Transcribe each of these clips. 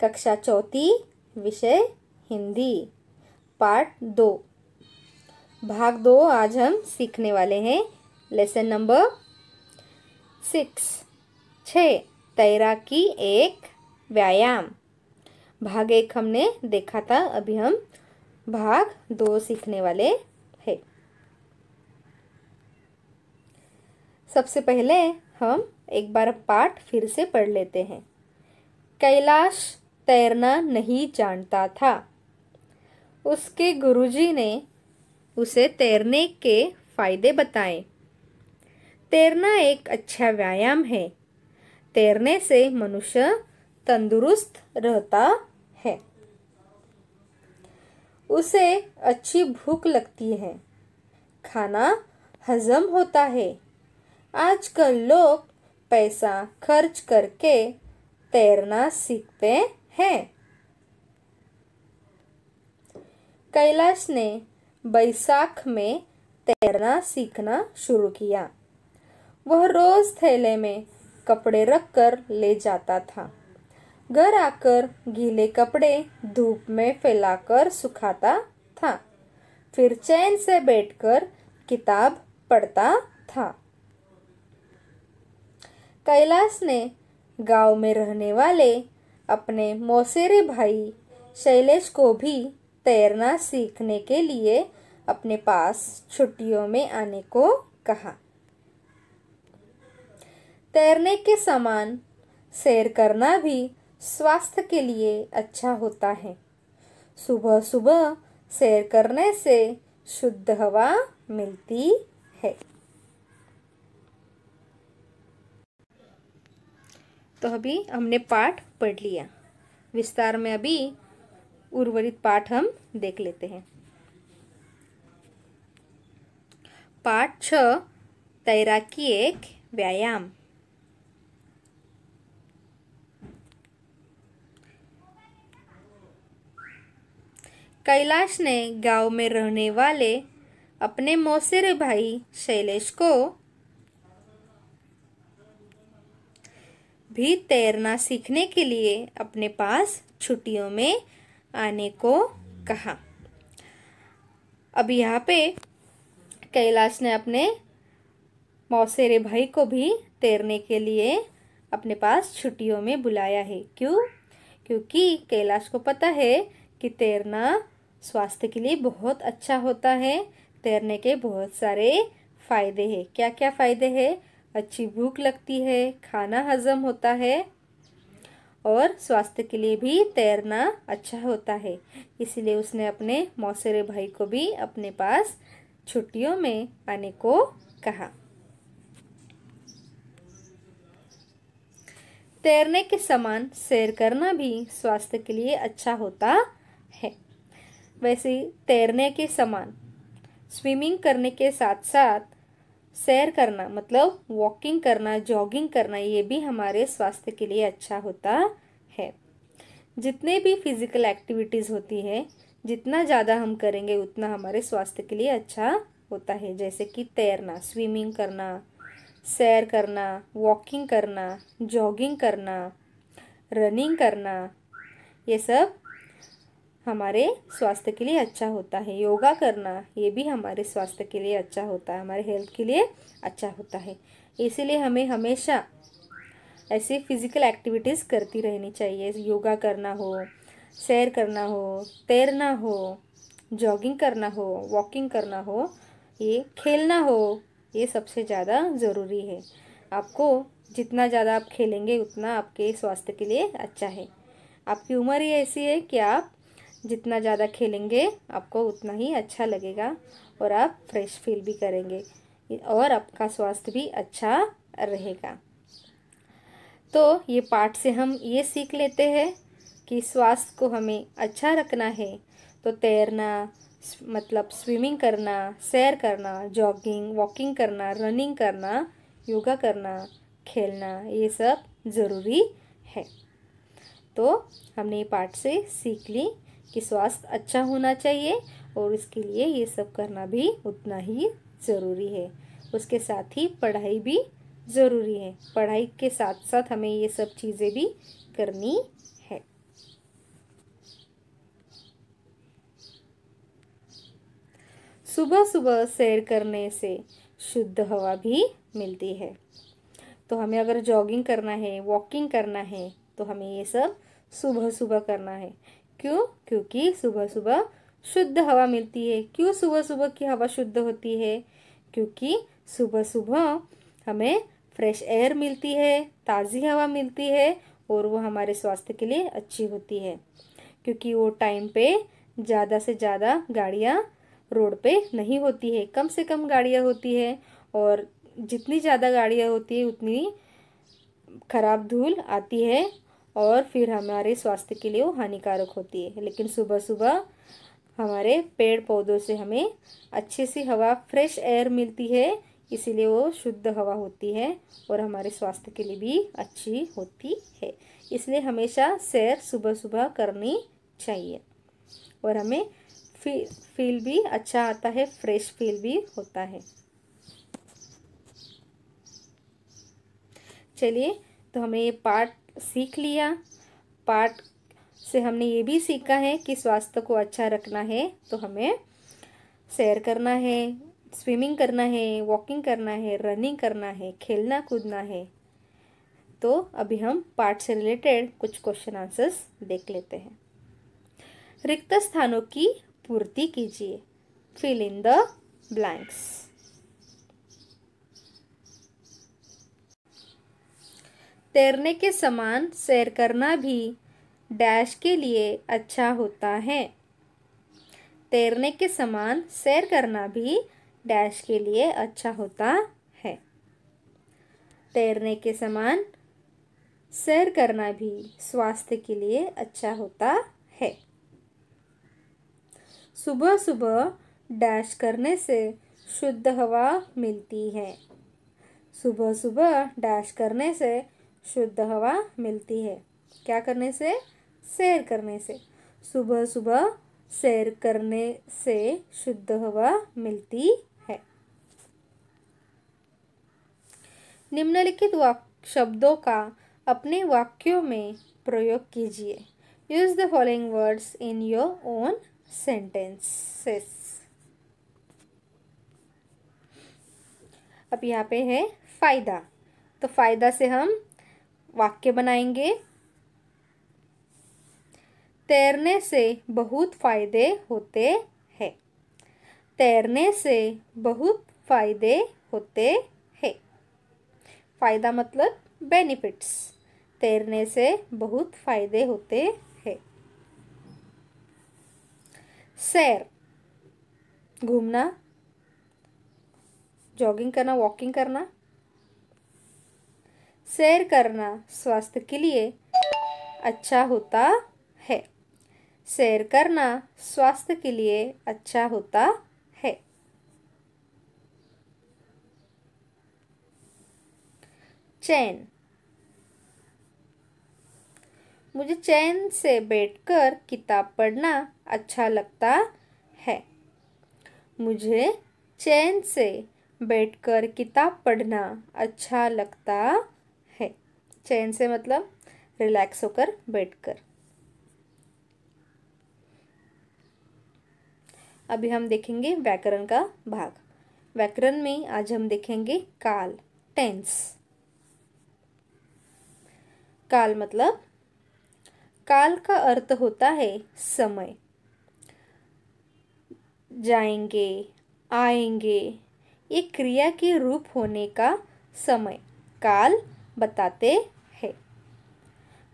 कक्षा चौथी विषय हिंदी पार्ट दो भाग दो आज हम सीखने वाले हैं लेसन नंबर सिक्स छ तैराकी एक व्यायाम भाग एक हमने देखा था अभी हम भाग दो सीखने वाले हैं सबसे पहले हम एक बार पाठ फिर से पढ़ लेते हैं कैलाश तैरना नहीं जानता था उसके गुरुजी ने उसे तैरने के फायदे बताए तैरना एक अच्छा व्यायाम है तैरने से मनुष्य तंदुरुस्त रहता है उसे अच्छी भूख लगती है खाना हजम होता है आजकल लोग पैसा खर्च करके तैरना सीखते हैं कैलाश ने बैसाख में तैरना सीखना शुरू किया वह रोज थैले में कपड़े रख कर ले जाता था घर आकर गीले कपड़े धूप में फैलाकर सुखाता था फिर चैन से बैठकर किताब पढ़ता था कैलाश ने गांव में रहने वाले अपने मौसेरे भाई शैलेश को भी तैरना सीखने के लिए अपने पास छुट्टियों में आने को कहा तैरने के समान सैर करना भी स्वास्थ्य के लिए अच्छा होता है सुबह सुबह सैर करने से शुद्ध हवा मिलती है तो अभी हमने पाठ पढ़ लिया विस्तार में अभी उर्वरित पाठ हम देख लेते हैं पाठ छ तैराकी एक व्यायाम कैलाश ने गांव में रहने वाले अपने मौसेरे भाई शैलेश को भी तैरना सीखने के लिए अपने पास छुट्टियों में आने को कहा अब यहाँ पे कैलाश ने अपने मौसेरे भाई को भी तैरने के लिए अपने पास छुट्टियों में बुलाया है क्यों क्योंकि कैलाश को पता है कि तैरना स्वास्थ्य के लिए बहुत अच्छा होता है तैरने के बहुत सारे फ़ायदे हैं क्या क्या फ़ायदे हैं अच्छी भूख लगती है खाना हजम होता है और स्वास्थ्य के लिए भी तैरना अच्छा होता है इसलिए उसने अपने मौसेरे भाई को भी अपने पास छुट्टियों में आने को कहा तैरने के समान सैर करना भी स्वास्थ्य के लिए अच्छा होता है वैसे तैरने के समान स्विमिंग करने के साथ साथ सैर करना मतलब वॉकिंग करना जॉगिंग करना ये भी हमारे स्वास्थ्य के लिए अच्छा होता है जितने भी फिजिकल एक्टिविटीज़ होती है जितना ज़्यादा हम करेंगे उतना हमारे स्वास्थ्य के लिए अच्छा होता है जैसे कि तैरना स्विमिंग करना सैर करना वॉकिंग करना जॉगिंग करना रनिंग करना ये सब हमारे स्वास्थ्य के लिए अच्छा होता है योगा करना ये भी हमारे स्वास्थ्य के लिए अच्छा होता है हमारे हेल्थ के लिए अच्छा होता है इसीलिए हमें हमेशा ऐसी फिज़िकल एक्टिविटीज़ करती रहनी चाहिए योगा करना हो सैर करना हो तैरना हो जॉगिंग करना हो वॉकिंग करना हो ये खेलना हो ये सबसे ज़्यादा ज़रूरी है आपको जितना ज़्यादा आप खेलेंगे उतना आपके स्वास्थ्य के लिए अच्छा है आपकी उम्र ही ऐसी है कि आप जितना ज़्यादा खेलेंगे आपको उतना ही अच्छा लगेगा और आप फ्रेश फील भी करेंगे और आपका स्वास्थ्य भी अच्छा रहेगा तो ये पाठ से हम ये सीख लेते हैं कि स्वास्थ्य को हमें अच्छा रखना है तो तैरना मतलब स्विमिंग करना सैर करना जॉगिंग वॉकिंग करना रनिंग करना योगा करना खेलना ये सब ज़रूरी है तो हमने ये पाठ से सीख ली कि स्वास्थ्य अच्छा होना चाहिए और इसके लिए ये सब करना भी उतना ही ज़रूरी है उसके साथ ही पढ़ाई भी ज़रूरी है पढ़ाई के साथ साथ हमें ये सब चीज़ें भी करनी है सुबह सुबह सैर करने से शुद्ध हवा भी मिलती है तो हमें अगर जॉगिंग करना है वॉकिंग करना है तो हमें ये सब सुबह सुबह करना है क्यों क्योंकि सुबह सुबह शुद्ध हवा मिलती है क्यों सुबह सुबह की हवा शुद्ध होती है क्योंकि सुबह सुबह हमें फ्रेश एयर मिलती है ताज़ी हवा मिलती है और वो हमारे स्वास्थ्य के लिए अच्छी होती है क्योंकि वो टाइम पे ज़्यादा से ज़्यादा गाड़ियाँ रोड पे नहीं होती है कम से कम गाड़ियाँ होती है और जितनी ज़्यादा गाड़ियाँ होती है उतनी ख़राब धूल आती है और फिर हमारे स्वास्थ्य के लिए वो हानिकारक होती है लेकिन सुबह सुबह हमारे पेड़ पौधों से हमें अच्छी सी हवा फ्रेश एयर मिलती है इसीलिए वो शुद्ध हवा होती है और हमारे स्वास्थ्य के लिए भी अच्छी होती है इसलिए हमेशा सैर सुबह सुबह करनी चाहिए और हमें फी, फील भी अच्छा आता है फ्रेश फील भी होता है चलिए तो हमें ये पार्ट सीख लिया पाठ से हमने ये भी सीखा है कि स्वास्थ्य को अच्छा रखना है तो हमें सैर करना है स्विमिंग करना है वॉकिंग करना है रनिंग करना है खेलना कूदना है तो अभी हम पार्ट से रिलेटेड कुछ क्वेश्चन आंसर्स देख लेते हैं रिक्त स्थानों की पूर्ति कीजिए फिल इन द ब्लैंक्स तैरने के समान सैर करना भी डैश के लिए अच्छा होता है तैरने के समान सैर करना भी डैश के लिए अच्छा होता है तैरने के समान सैर करना भी स्वास्थ्य के लिए अच्छा होता है सुबह सुबह डैश करने से शुद्ध हवा मिलती है सुबह सुबह डैश करने से शुद्ध हवा मिलती है क्या करने से सैर करने से सुबह सुबह सैर करने से शुद्ध हवा मिलती है निम्नलिखित शब्दों का अपने वाक्यों में प्रयोग कीजिए use the following words in your own sentences अब यहाँ पे है फ़ायदा तो फ़ायदा से हम वाक्य बनाएंगे तैरने से बहुत फ़ायदे होते हैं तैरने से बहुत फ़ायदे होते हैं फ़ायदा मतलब बेनिफिट्स तैरने से बहुत फ़ायदे होते हैं सैर घूमना जॉगिंग करना वॉकिंग करना सैर करना स्वास्थ्य के लिए अच्छा होता है सैर करना स्वास्थ्य के लिए अच्छा होता है चैन मुझे चैन से बैठकर किताब पढ़ना अच्छा लगता है मुझे चैन से बैठकर किताब पढ़ना अच्छा लगता चैन से मतलब रिलैक्स होकर बैठकर अभी हम देखेंगे व्याकरण का भाग व्याकरण में आज हम देखेंगे काल टेंस काल मतलब काल का अर्थ होता है समय जाएंगे आएंगे ये क्रिया के रूप होने का समय काल बताते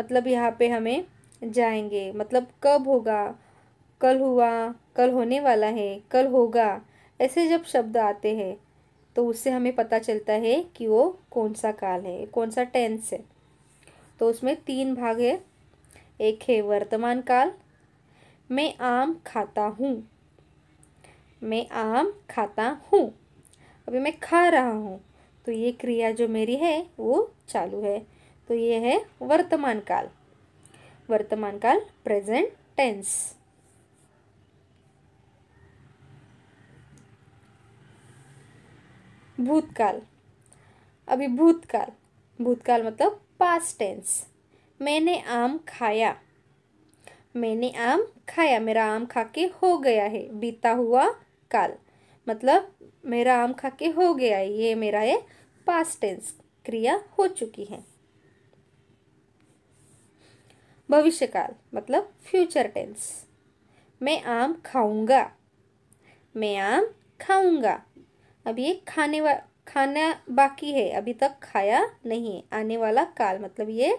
मतलब यहाँ पे हमें जाएंगे मतलब कब होगा कल हुआ कल होने वाला है कल होगा ऐसे जब शब्द आते हैं तो उससे हमें पता चलता है कि वो कौन सा काल है कौन सा टेंस है तो उसमें तीन भाग है एक है वर्तमान काल मैं आम खाता हूँ मैं आम खाता हूँ अभी मैं खा रहा हूँ तो ये क्रिया जो मेरी है वो चालू है तो ये है वर्तमान काल वर्तमान काल प्रेजेंट टेंस भूतकाल अभी भूतकाल भूतकाल मतलब पास्ट टेंस मैंने आम खाया मैंने आम खाया मेरा आम खा के हो गया है बीता हुआ काल मतलब मेरा आम खा के हो गया है ये मेरा है पास्ट टेंस क्रिया हो चुकी है भविष्यकाल मतलब फ्यूचर टेंस मैं आम खाऊंगा मैं आम खाऊंगा अब ये खाने वा खाना बाकी है अभी तक खाया नहीं है आने वाला काल मतलब ये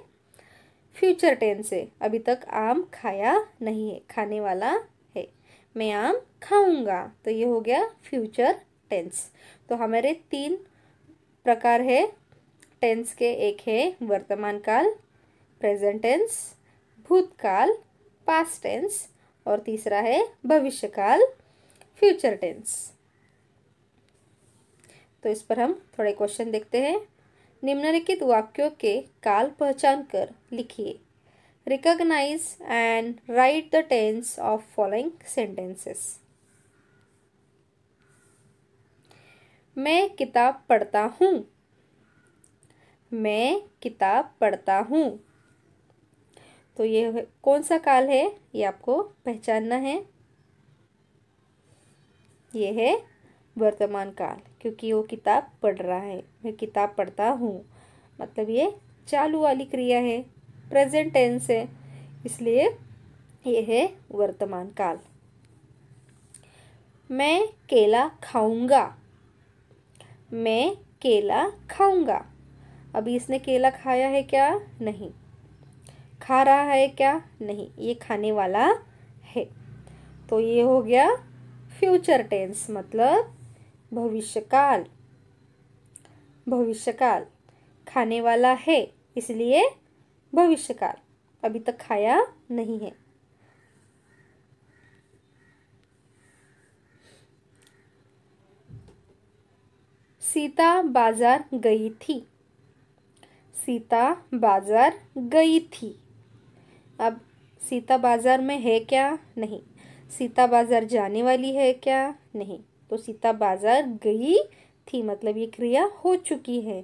फ्यूचर टेंस है अभी तक आम खाया नहीं है खाने वाला है मैं आम खाऊंगा तो ये हो गया फ्यूचर टेंस तो हमारे तीन प्रकार है टेंस के एक है वर्तमान काल प्रेजेंट टेंस भूतकाल पास्ट टेंस और तीसरा है भविष्यकाल फ्यूचर टेंस तो इस पर हम थोड़े क्वेश्चन देखते हैं निम्नलिखित वाक्यों के काल पहचान कर लिखिए recognize and write the tense of following sentences मैं किताब पढ़ता हूँ मैं किताब पढ़ता हूँ तो ये कौन सा काल है ये आपको पहचानना है ये है वर्तमान काल क्योंकि वो किताब पढ़ रहा है मैं किताब पढ़ता हूँ मतलब ये चालू वाली क्रिया है प्रेजेंट टेंस है इसलिए ये है वर्तमान काल मैं केला खाऊंगा मैं केला खाऊंगा अभी इसने केला खाया है क्या नहीं खा रहा है क्या नहीं ये खाने वाला है तो ये हो गया फ्यूचर टेंस मतलब भविष्यकाल भविष्यकाल खाने वाला है इसलिए भविष्यकाल अभी तक खाया नहीं है सीता बाजार गई थी सीता बाजार गई थी अब सीता बाज़ार में है क्या नहीं सीता बाज़ार जाने वाली है क्या नहीं तो सीता बाज़ार गई थी मतलब ये क्रिया हो चुकी है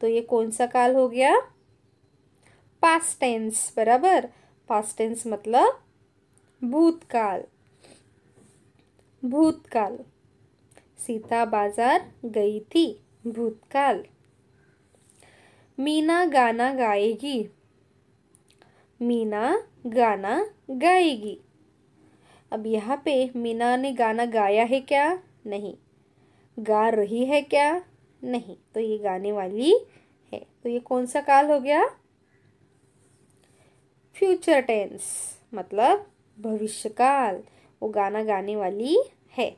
तो ये कौन सा काल हो गया पास्ट टेंस बराबर पास्ट टेंस मतलब भूतकाल भूतकाल सीता बाजार गई थी भूतकाल मीना गाना गाएगी मीना गाना गाएगी अब यहाँ पे मीना ने गाना गाया है क्या नहीं गा रही है क्या नहीं तो ये गाने वाली है तो ये कौन सा काल हो गया फ्यूचर टेंस मतलब भविष्यकाल वो गाना गाने वाली है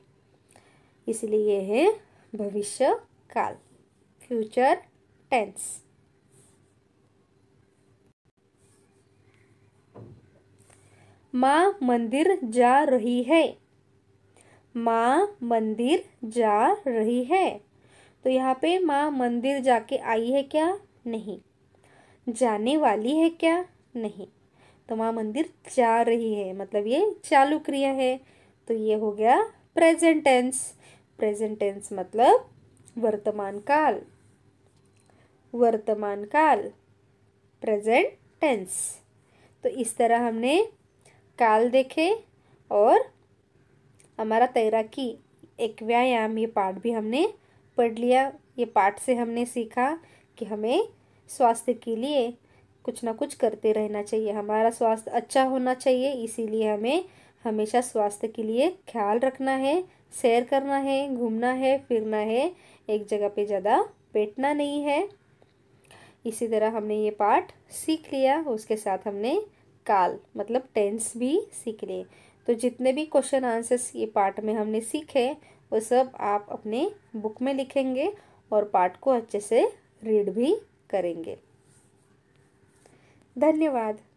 इसलिए ये है भविष्य काल फ्यूचर टेंस माँ मंदिर जा रही है माँ मंदिर जा रही है तो यहाँ पे माँ मंदिर जाके आई है क्या नहीं जाने वाली है क्या नहीं तो माँ मंदिर जा रही है मतलब ये चालू क्रिया है तो ये हो गया प्रेजेंट टेंस प्रेजेंट टेंस मतलब वर्तमान काल वर्तमान काल प्रेजेंट टेंस तो इस तरह हमने काल देखे और हमारा तैराकी एक व्यायाम ये पाठ भी हमने पढ़ लिया ये पाठ से हमने सीखा कि हमें स्वास्थ्य के लिए कुछ ना कुछ करते रहना चाहिए हमारा स्वास्थ्य अच्छा होना चाहिए इसीलिए हमें हमेशा स्वास्थ्य के लिए ख्याल रखना है सैर करना है घूमना है फिरना है एक जगह पे ज़्यादा बैठना नहीं है इसी तरह हमने ये पाठ सीख लिया उसके साथ हमने काल मतलब टेंस भी सीख लिए तो जितने भी क्वेश्चन आंसर्स ये पार्ट में हमने सीखे वो सब आप अपने बुक में लिखेंगे और पार्ट को अच्छे से रीड भी करेंगे धन्यवाद